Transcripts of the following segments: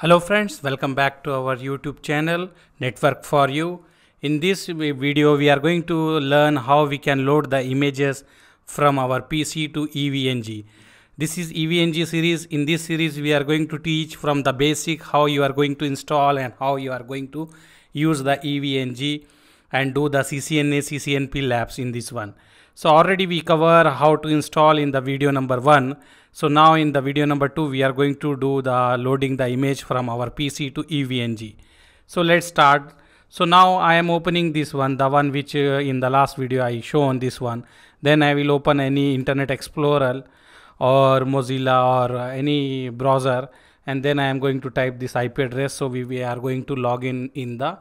Hello friends, welcome back to our YouTube channel Network for You. In this video we are going to learn how we can load the images from our PC to EVNG. This is EVNG series. In this series we are going to teach from the basic how you are going to install and how you are going to use the EVNG and do the CCNA CCNP labs in this one. So already we cover how to install in the video number 1 so now in the video number two, we are going to do the loading the image from our PC to EVNG. So let's start. So now I am opening this one, the one which uh, in the last video I shown this one. Then I will open any Internet Explorer or Mozilla or uh, any browser. And then I am going to type this IP address. So we, we are going to log in in the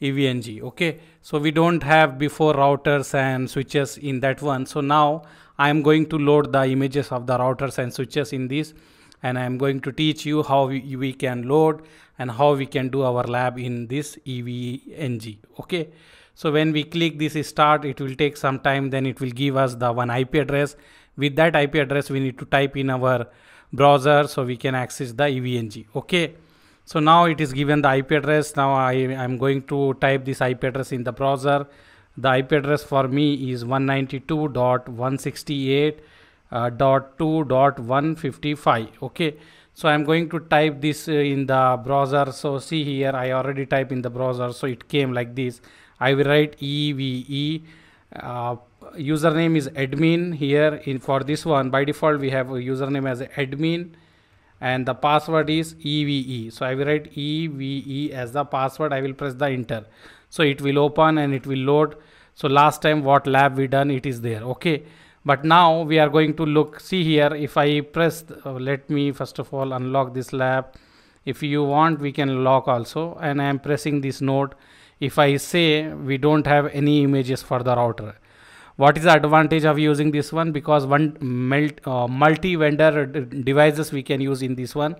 EVNG. Okay. So we don't have before routers and switches in that one. So now I am going to load the images of the routers and switches in this and I am going to teach you how we, can load and how we can do our lab in this EVNG. Okay. So when we click this start, it will take some time. Then it will give us the one IP address. With that IP address, we need to type in our browser so we can access the EVNG. Okay. So now it is given the IP address. Now I am going to type this IP address in the browser the IP address for me is 192.168.2.155 uh, okay so I'm going to type this uh, in the browser so see here I already type in the browser so it came like this I will write EVE uh, username is admin here in for this one by default we have a username as admin and the password is EVE so I will write EVE as the password I will press the enter so it will open and it will load so last time what lab we done it is there okay but now we are going to look see here if i press uh, let me first of all unlock this lab if you want we can lock also and i am pressing this node if i say we don't have any images for the router what is the advantage of using this one because one melt, uh, multi vendor devices we can use in this one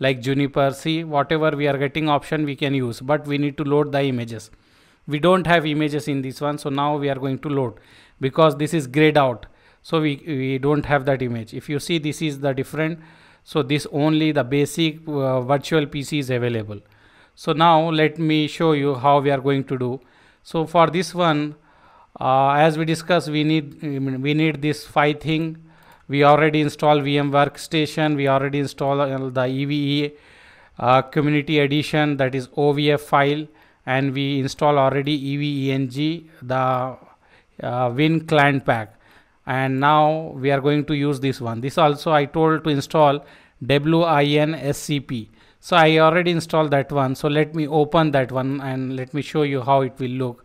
like juniper see whatever we are getting option we can use but we need to load the images we don't have images in this one so now we are going to load because this is grayed out so we we don't have that image if you see this is the different so this only the basic uh, virtual pc is available so now let me show you how we are going to do so for this one uh, as we discussed we need we need this five thing we already install vm workstation we already install uh, the eve uh, community edition that is ovf file and we install already EVENG the uh, Win client pack and now we are going to use this one. This also I told to install WINSCP. So I already installed that one. So let me open that one and let me show you how it will look.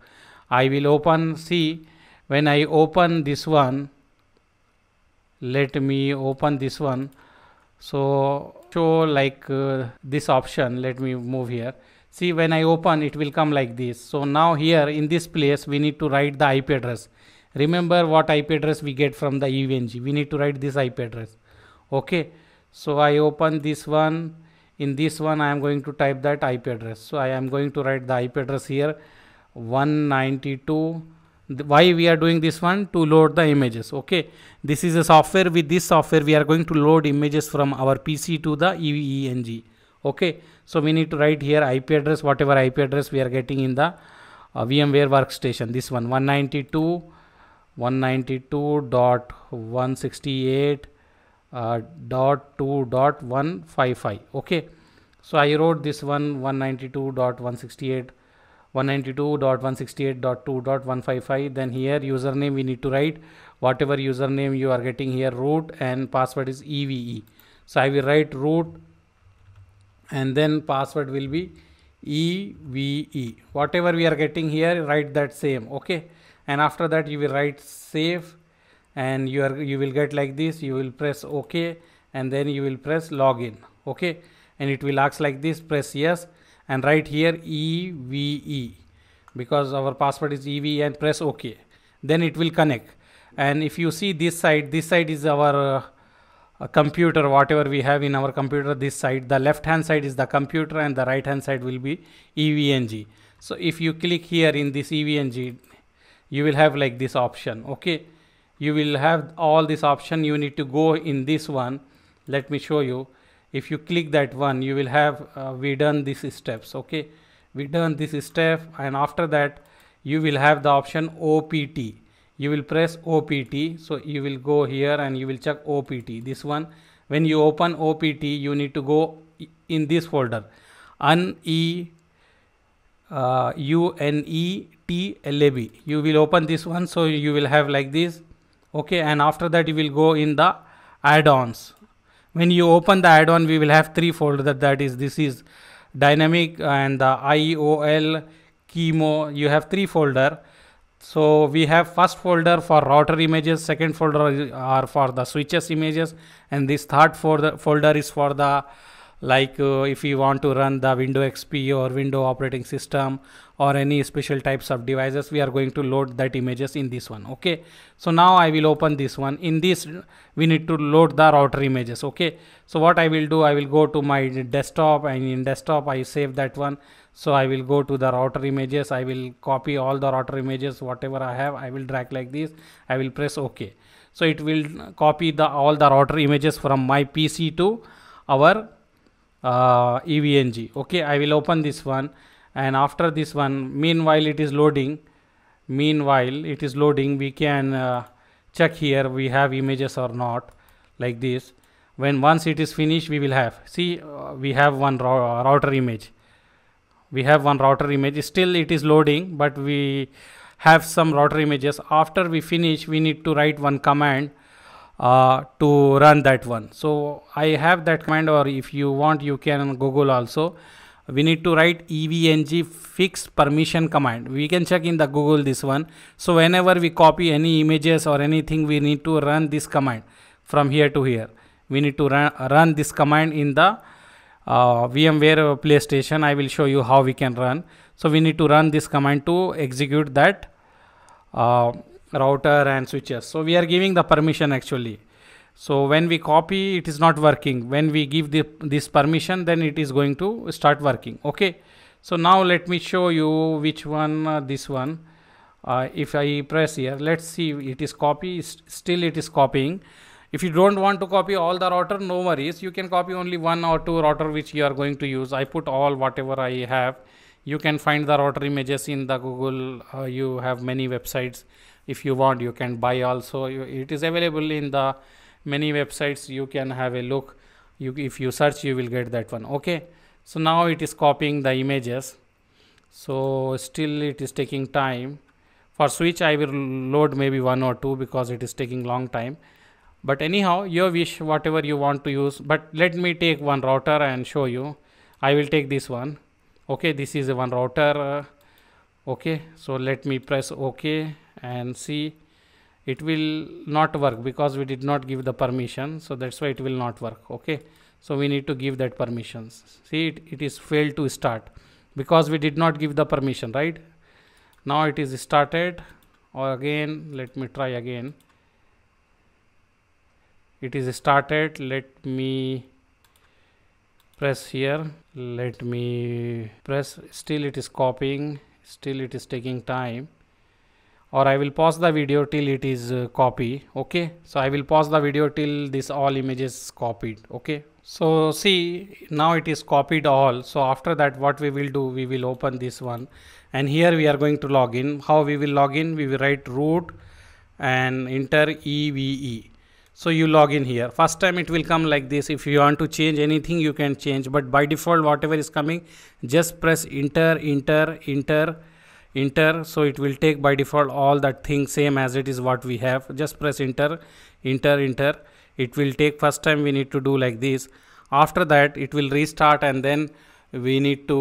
I will open see when I open this one let me open this one so show like uh, this option let me move here see when I open it will come like this so now here in this place we need to write the IP address remember what IP address we get from the EVNG we need to write this IP address okay so I open this one in this one I am going to type that IP address so I am going to write the IP address here 192 why we are doing this one to load the images okay this is a software with this software we are going to load images from our pc to the eeng okay so we need to write here ip address whatever ip address we are getting in the uh, vmware workstation this one 192 uh, okay so i wrote this one 192.168 192.168.2.155 then here username we need to write whatever username you are getting here root and password is eve so i will write root and then password will be EVE. Whatever we are getting here, write that same. Okay. And after that, you will write save and you are you will get like this. You will press OK and then you will press login. Okay. And it will ask like this. Press yes and write here EVE because our password is EVE and press OK. Then it will connect. And if you see this side, this side is our uh, a computer whatever we have in our computer this side the left hand side is the computer and the right hand side will be EVNG so if you click here in this EVNG you will have like this option okay you will have all this option you need to go in this one let me show you if you click that one you will have uh, we done these steps okay we done this step and after that you will have the option OPT you will press opt so you will go here and you will check opt this one when you open opt you need to go in this folder un uh, u n e t l a b you will open this one so you will have like this okay and after that you will go in the add-ons when you open the add-on we will have three folder that is this is dynamic and the iol chemo you have three folder so we have first folder for router images, second folder are for the switches images, and this third folder, folder is for the like uh, if you want to run the Windows XP or Windows operating system or any special types of devices, we are going to load that images in this one. Okay. So now I will open this one. In this, we need to load the router images. Okay. So what I will do, I will go to my desktop and in desktop, I save that one. So I will go to the router images. I will copy all the router images, whatever I have, I will drag like this. I will press OK. So it will copy the all the router images from my PC to our uh, EVNG. Okay, I will open this one and after this one, meanwhile it is loading. Meanwhile it is loading, we can uh, check here we have images or not like this. When once it is finished, we will have. See, uh, we have one router image we have one router image still it is loading but we have some router images after we finish we need to write one command uh, to run that one so I have that command or if you want you can Google also we need to write evng fix permission command we can check in the google this one so whenever we copy any images or anything we need to run this command from here to here we need to run, run this command in the uh, VMware PlayStation. I will show you how we can run. So we need to run this command to execute that uh, router and switches. So we are giving the permission actually. So when we copy, it is not working. When we give the, this permission, then it is going to start working. Okay. So now let me show you which one, uh, this one. Uh, if I press here, let's see, it is copy, still it is copying. If you don't want to copy all the router, no worries. You can copy only one or two router which you are going to use. I put all whatever I have. You can find the router images in the Google. Uh, you have many websites. If you want, you can buy also. it is available in the many websites. You can have a look. You, if you search, you will get that one. Okay. So now it is copying the images. So still it is taking time. For switch, I will load maybe one or two because it is taking long time but anyhow your wish whatever you want to use but let me take one router and show you i will take this one okay this is one router uh, okay so let me press ok and see it will not work because we did not give the permission so that's why it will not work okay so we need to give that permissions see it, it is failed to start because we did not give the permission right now it is started or again let me try again it is started let me press here let me press still it is copying still it is taking time or I will pause the video till it is uh, copy okay so I will pause the video till this all images copied okay so see now it is copied all so after that what we will do we will open this one and here we are going to log in how we will log in we will write root and enter EVE so you log in here first time it will come like this if you want to change anything you can change but by default whatever is coming just press enter enter enter enter so it will take by default all that thing same as it is what we have just press enter enter enter it will take first time we need to do like this after that it will restart and then we need to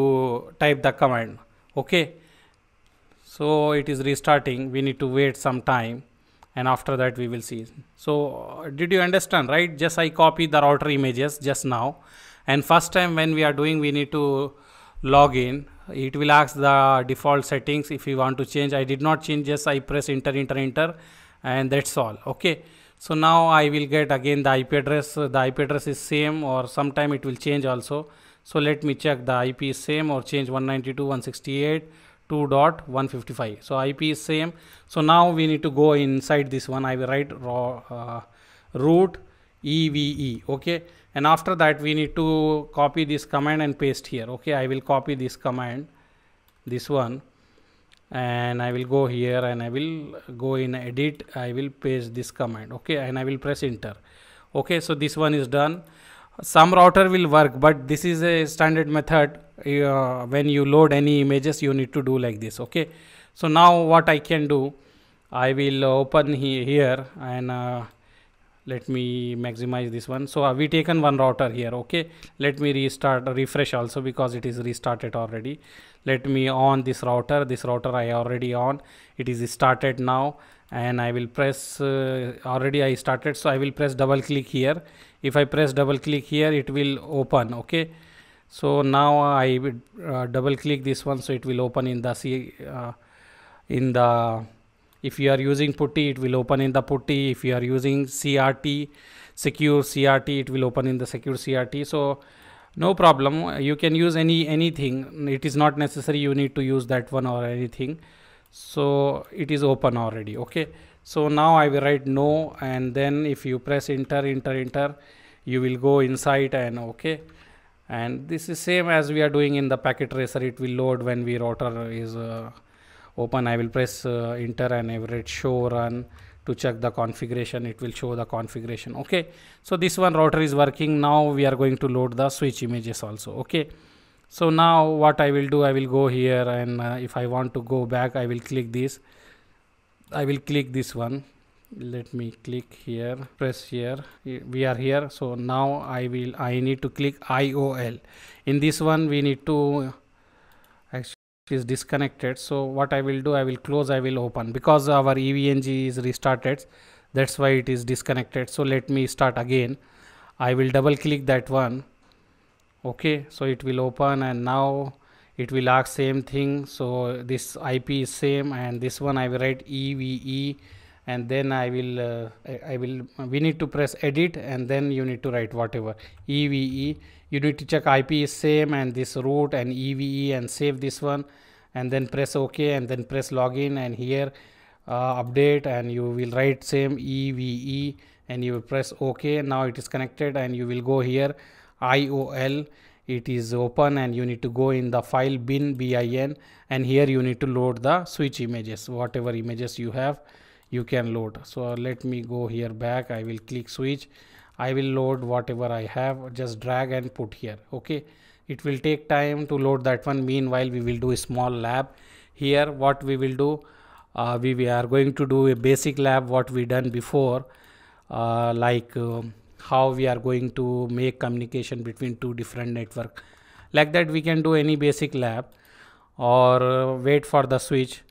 type the command okay so it is restarting we need to wait some time and after that we will see so uh, did you understand right just i copy the router images just now and first time when we are doing we need to log in it will ask the default settings if you want to change i did not change just i press enter enter enter and that's all okay so now i will get again the ip address the ip address is same or sometime it will change also so let me check the ip is same or change 192.168 2.155 so ip is same so now we need to go inside this one i will write raw uh, root eve okay and after that we need to copy this command and paste here okay i will copy this command this one and i will go here and i will go in edit i will paste this command okay and i will press enter okay so this one is done some router will work but this is a standard method uh, when you load any images you need to do like this okay so now what i can do i will open he here and uh, let me maximize this one so uh, we taken one router here okay let me restart refresh also because it is restarted already let me on this router this router i already on it is started now and i will press uh, already i started so i will press double click here if I press double click here it will open okay so now I uh, double click this one so it will open in the C uh, in the if you are using putty it will open in the putty if you are using CRT secure CRT it will open in the secure CRT so no problem you can use any anything it is not necessary you need to use that one or anything so it is open already okay so now I will write no and then if you press enter enter enter you will go inside and okay and this is same as we are doing in the packet tracer it will load when we router is uh, open I will press uh, enter and I will write show run to check the configuration it will show the configuration okay so this one router is working now we are going to load the switch images also okay so now what I will do I will go here and uh, if I want to go back I will click this I will click this one let me click here press here we are here so now I will I need to click IOL in this one we need to uh, actually is disconnected so what I will do I will close I will open because our EVNG is restarted that's why it is disconnected so let me start again I will double click that one okay so it will open and now it will ask same thing so this ip is same and this one i will write eve and then i will uh, I, will we need to press edit and then you need to write whatever eve you need to check ip is same and this root and eve and save this one and then press ok and then press login and here uh, update and you will write same eve and you will press ok now it is connected and you will go here iol it is open and you need to go in the file bin bin and here you need to load the switch images whatever images you have you can load so let me go here back i will click switch i will load whatever i have just drag and put here okay it will take time to load that one meanwhile we will do a small lab here what we will do uh, we, we are going to do a basic lab what we done before uh, like um, how we are going to make communication between two different network like that we can do any basic lab or uh, wait for the switch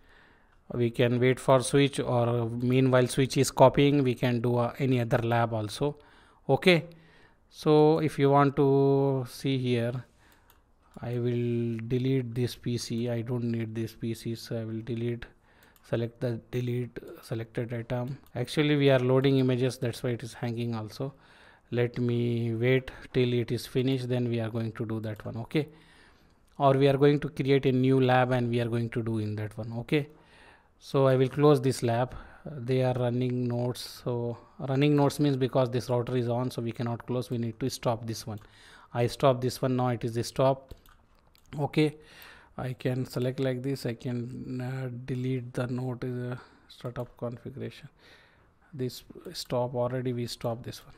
we can wait for switch or meanwhile switch is copying we can do uh, any other lab also okay so if you want to see here I will delete this PC I don't need this PC so I will delete select the delete selected item actually we are loading images that's why it is hanging also let me wait till it is finished then we are going to do that one okay or we are going to create a new lab and we are going to do in that one okay so i will close this lab they are running nodes so running nodes means because this router is on so we cannot close we need to stop this one i stop this one now it is a stop okay i can select like this i can uh, delete the node a uh, startup configuration this stop already we stop this one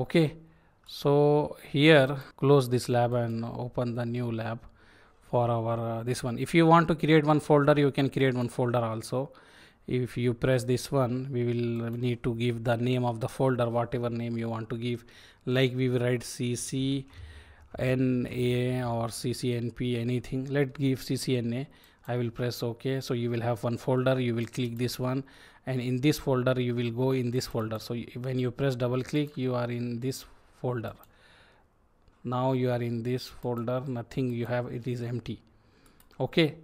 okay so here close this lab and open the new lab for our uh, this one if you want to create one folder you can create one folder also if you press this one we will need to give the name of the folder whatever name you want to give like we will write cc na or ccnp anything let give ccna i will press ok so you will have one folder you will click this one and in this folder you will go in this folder so when you press double click you are in this folder now you are in this folder nothing you have it is empty okay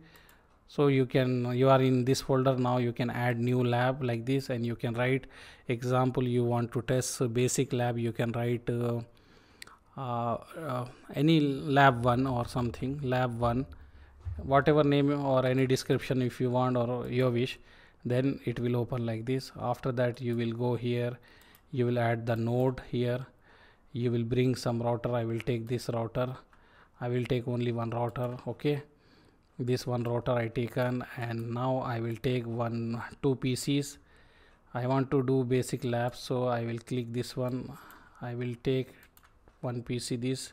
so you can you are in this folder now you can add new lab like this and you can write example you want to test basic lab you can write uh, uh, uh, any lab one or something lab one whatever name or any description if you want or your wish then it will open like this after that you will go here you will add the node here you will bring some router i will take this router i will take only one router okay this one router i taken and now i will take one two pcs i want to do basic lab, so i will click this one i will take one pc this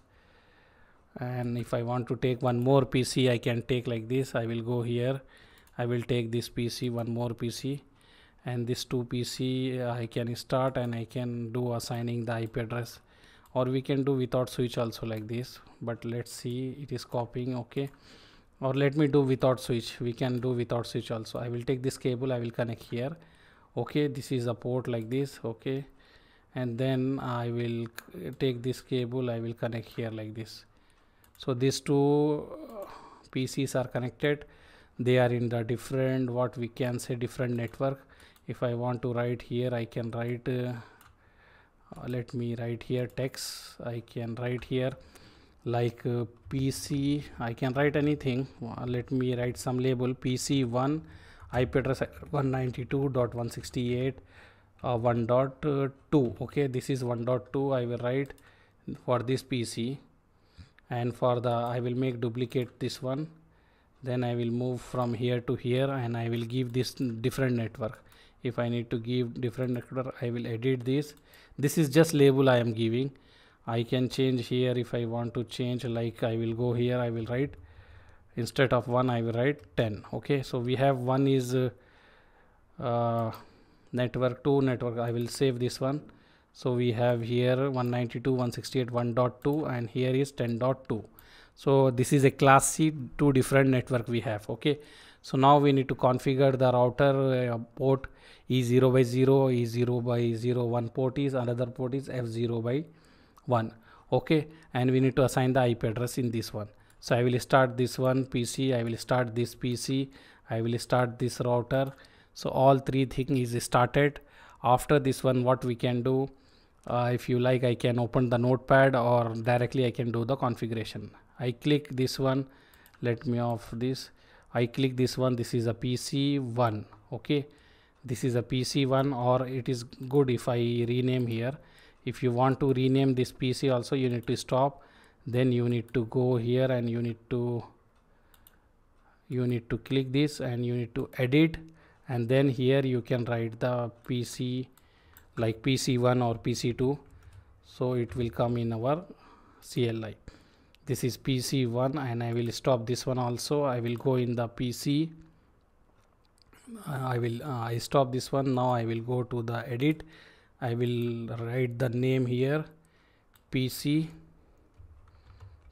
and if i want to take one more pc i can take like this i will go here I will take this PC one more PC and this two PC uh, I can start and I can do assigning the IP address or we can do without switch also like this but let's see it is copying okay or let me do without switch we can do without switch also I will take this cable I will connect here okay this is a port like this okay and then I will take this cable I will connect here like this so these two uh, PCs are connected they are in the different what we can say different network if I want to write here I can write uh, uh let me write here text I can write here like uh, PC I can write anything uh, let me write some label PC1 IP address uh, 192.168 1.2 okay this is 1.2 I will write for this PC and for the I will make duplicate this one then I will move from here to here and I will give this different network if I need to give different network I will edit this this is just label I am giving I can change here if I want to change like I will go here I will write instead of 1 I will write 10 okay so we have one is uh, uh, network 2 network I will save this one so we have here 192 168 1.2 and here is 10.2 so this is a class c two different network we have okay so now we need to configure the router uh, port e0 by 0 e0 by 0 one port is another port is f0 by 1 okay and we need to assign the ip address in this one so i will start this one pc i will start this pc i will start this router so all three thing is started after this one what we can do uh, if you like i can open the notepad or directly i can do the configuration I click this one let me off this I click this one this is a PC1 okay this is a PC1 or it is good if I rename here if you want to rename this PC also you need to stop then you need to go here and you need to you need to click this and you need to edit and then here you can write the PC like PC1 or PC2 so it will come in our CLI this is pc1 and i will stop this one also i will go in the pc uh, i will uh, i stop this one now i will go to the edit i will write the name here pc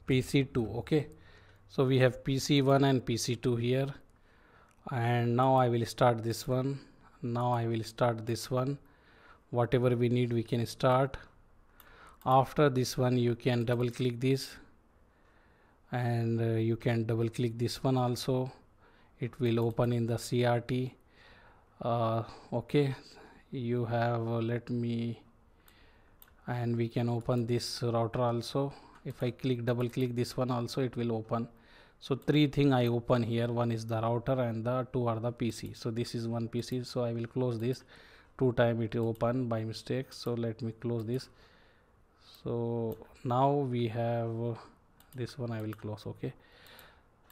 pc2 okay so we have pc1 and pc2 here and now i will start this one now i will start this one whatever we need we can start after this one you can double click this and uh, you can double click this one also it will open in the CRT uh, okay you have uh, let me and we can open this router also if I click double click this one also it will open so three thing I open here one is the router and the two are the PC so this is one PC so I will close this two time it open by mistake so let me close this so now we have uh, this one I will close okay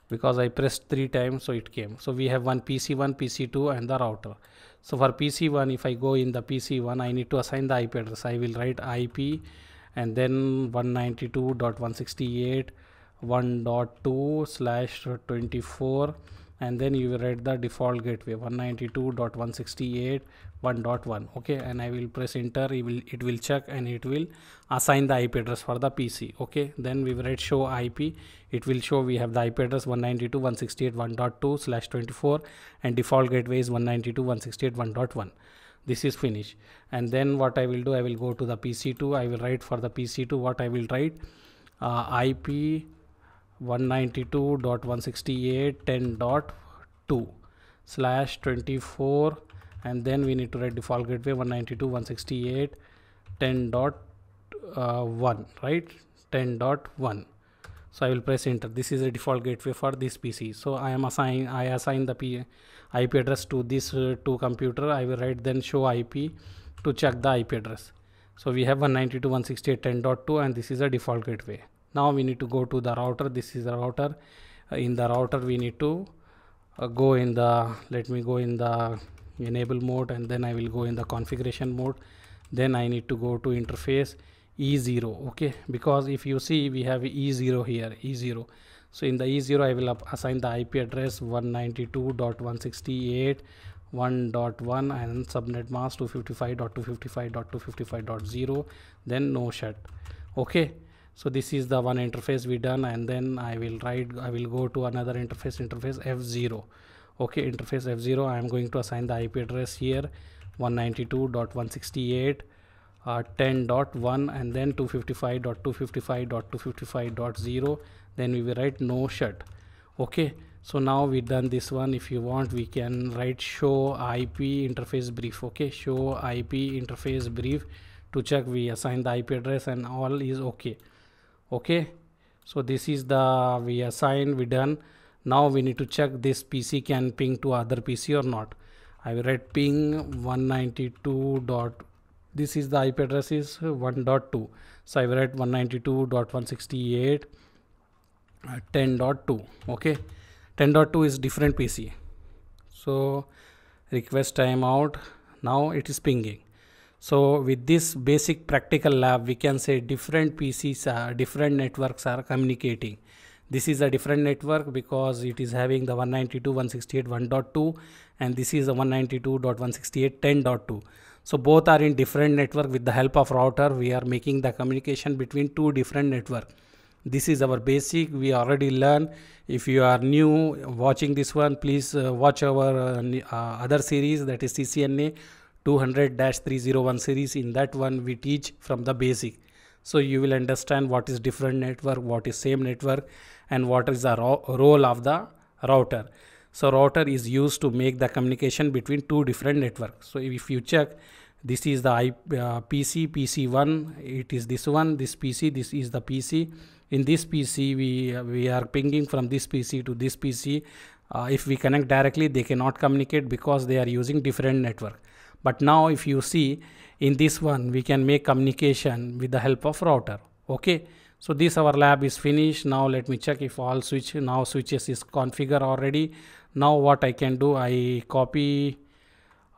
because I pressed three times so it came so we have one PC1 PC2 and the router so for PC1 if I go in the PC1 I need to assign the IP address I will write IP and then 192.168 1.2 slash 24 and then you write the default gateway 192.168.1.1 okay and i will press enter it will it will check and it will assign the ip address for the pc okay then we write show ip it will show we have the ip address 192.168.1.2 slash 24 and default gateway is 192.168.1.1 this is finished and then what i will do i will go to the pc2 i will write for the pc2 what i will write uh, ip 192.168.10.2 slash 24 and then we need to write default gateway 192.168.10.1 uh, right 10.1 so I will press enter this is the default gateway for this PC so I am assign I assign the P IP address to this uh, to computer I will write then show IP to check the IP address so we have 192.168.10.2 and this is a default gateway now we need to go to the router this is the router uh, in the router we need to uh, go in the let me go in the enable mode and then I will go in the configuration mode then I need to go to interface E0 okay because if you see we have E0 here E0 so in the E0 I will assign the IP address 192.168 1.1 and subnet mask 255.255.255.0 then no shut okay so this is the one interface we done and then I will write I will go to another interface interface F0 okay interface F0 I am going to assign the IP address here 192.168.10.1 uh, and then 255.255.255.0 then we will write no shut okay so now we done this one if you want we can write show ip interface brief okay show ip interface brief to check we assign the ip address and all is okay okay so this is the we assign we done now we need to check this pc can ping to other pc or not i will write ping 192 dot this is the ip address is 1.2 so i will write 192.168 uh, okay 10.2 is different pc so request timeout now it is pinging so with this basic practical lab, we can say different PCs, are, uh, different networks are communicating. This is a different network because it is having the 192.168.1.2 and this is the 192.168.10.2. So both are in different network with the help of router. We are making the communication between two different network. This is our basic. We already learn. If you are new watching this one, please uh, watch our uh, uh, other series that is CCNA 200-301 series in that one we teach from the basic so you will understand what is different network what is same network and what is the ro role of the router so router is used to make the communication between two different networks so if you check this is the IP, uh, pc pc1 it is this one this pc this is the pc in this pc we uh, we are pinging from this pc to this pc uh, if we connect directly they cannot communicate because they are using different network but now if you see in this one we can make communication with the help of router okay so this our lab is finished now let me check if all switch now switches is configured already now what i can do i copy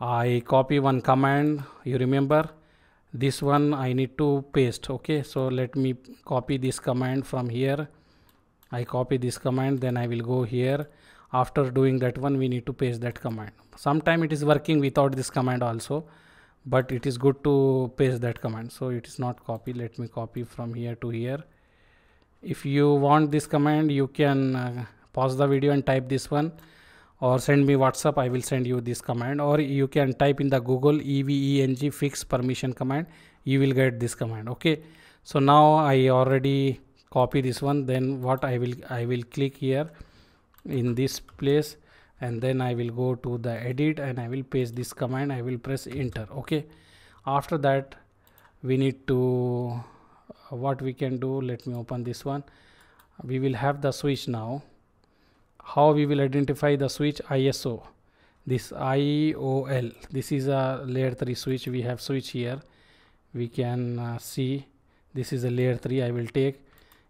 i copy one command you remember this one i need to paste okay so let me copy this command from here i copy this command then i will go here after doing that one we need to paste that command sometime it is working without this command also but it is good to paste that command so it is not copy let me copy from here to here if you want this command you can uh, pause the video and type this one or send me whatsapp i will send you this command or you can type in the google eveng fix permission command you will get this command okay so now i already copy this one then what i will i will click here in this place and then I will go to the edit and I will paste this command I will press enter okay after that we need to uh, what we can do let me open this one we will have the switch now how we will identify the switch ISO this IOL this is a layer 3 switch we have switch here we can uh, see this is a layer 3 I will take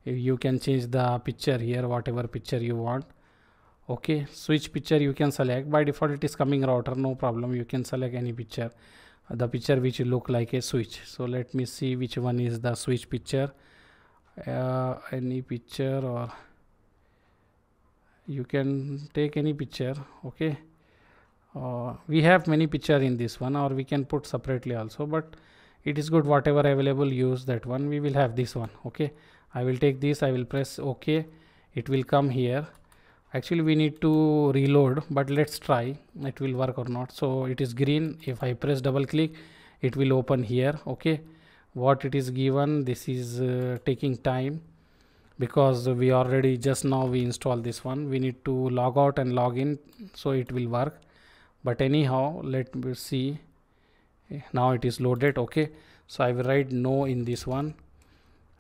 you can change the picture here whatever picture you want okay switch picture you can select by default it is coming router no problem you can select any picture uh, the picture which look like a switch so let me see which one is the switch picture uh, any picture or you can take any picture okay uh, we have many picture in this one or we can put separately also but it is good whatever available use that one we will have this one okay i will take this i will press ok it will come here actually we need to reload but let's try it will work or not so it is green if i press double click it will open here okay what it is given this is uh, taking time because we already just now we install this one we need to log out and log in so it will work but anyhow let me see now it is loaded okay so i will write no in this one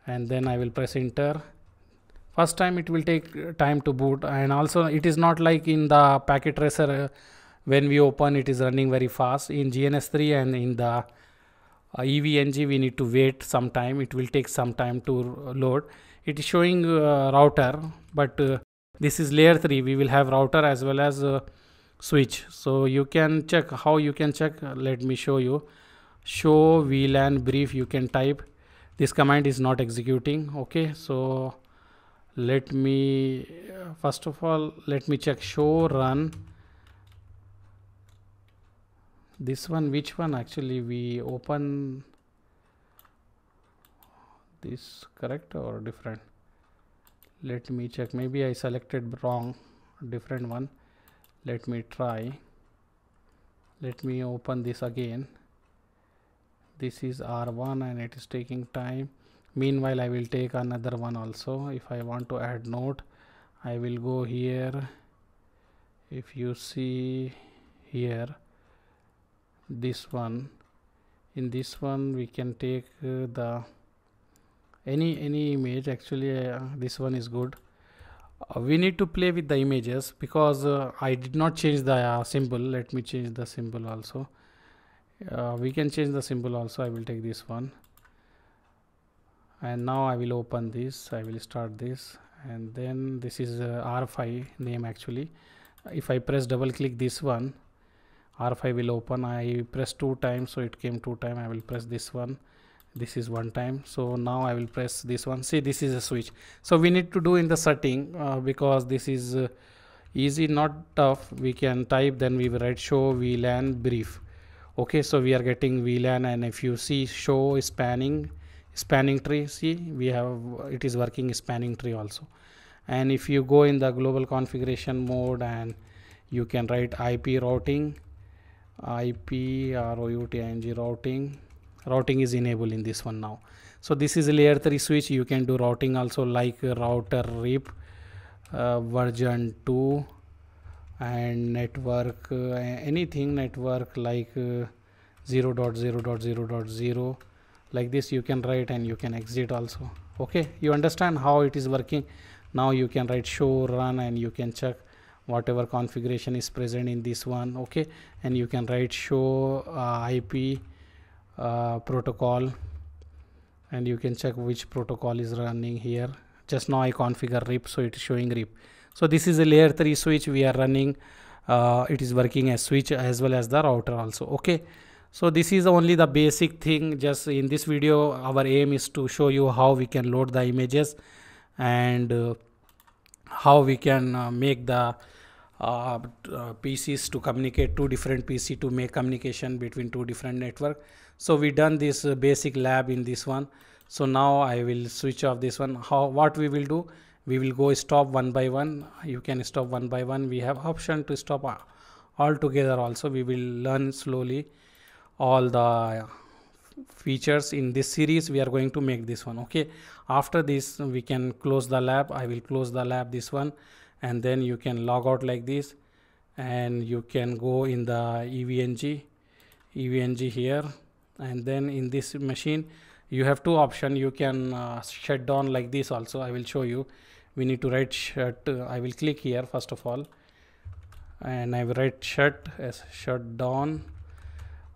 and then i will press enter first time it will take time to boot and also it is not like in the packet tracer uh, when we open it is running very fast in GNS3 and in the uh, EVNG we need to wait some time it will take some time to load it is showing uh, router but uh, this is layer 3 we will have router as well as uh, switch so you can check how you can check let me show you show VLAN brief you can type this command is not executing okay so let me uh, first of all let me check show run this one which one actually we open this correct or different let me check maybe I selected wrong different one let me try let me open this again this is R1 and it is taking time meanwhile I will take another one also if I want to add node I will go here if you see here this one in this one we can take uh, the any any image actually uh, this one is good uh, we need to play with the images because uh, I did not change the uh, symbol let me change the symbol also uh, we can change the symbol also I will take this one and now I will open this I will start this and then this is uh, R5 name actually if I press double click this one R5 will open I press two times so it came two time I will press this one this is one time so now I will press this one see this is a switch so we need to do in the setting uh, because this is uh, easy not tough we can type then we write show VLAN brief okay so we are getting VLAN and if you see show spanning spanning tree see we have it is working spanning tree also and if you go in the global configuration mode and you can write IP routing IP ROUTING routing routing is enabled in this one now so this is layer 3 switch you can do routing also like router RIP uh, version 2 and network uh, anything network like uh, 0.0.0.0 like this you can write and you can exit also okay you understand how it is working now you can write show run and you can check whatever configuration is present in this one okay and you can write show uh, ip uh, protocol and you can check which protocol is running here just now i configure rip so it's showing rip so this is a layer 3 switch we are running uh, it is working as switch as well as the router also okay so this is only the basic thing just in this video our aim is to show you how we can load the images and uh, how we can uh, make the uh, uh PCs to communicate two different PC to make communication between two different network. So we done this uh, basic lab in this one. So now I will switch off this one. How what we will do? We will go stop one by one. You can stop one by one. We have option to stop uh, all together also. We will learn slowly all the uh, features in this series we are going to make this one okay after this we can close the lab i will close the lab this one and then you can log out like this and you can go in the evng evng here and then in this machine you have two option you can uh, shut down like this also i will show you we need to write shut i will click here first of all and i will write shut as shut down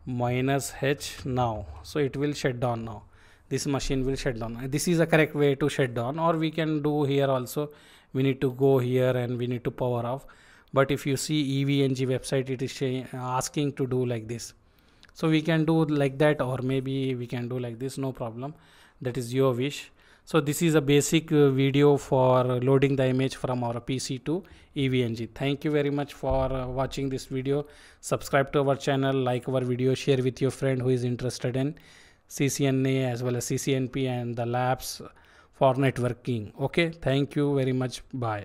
minus h now so it will shut down now this machine will shut down this is a correct way to shut down or we can do here also we need to go here and we need to power off but if you see evng website it is asking to do like this so we can do like that or maybe we can do like this no problem that is your wish so this is a basic uh, video for loading the image from our PC to EVNG. Thank you very much for uh, watching this video. Subscribe to our channel, like our video, share with your friend who is interested in CCNA as well as CCNP and the labs for networking. Okay, thank you very much. Bye.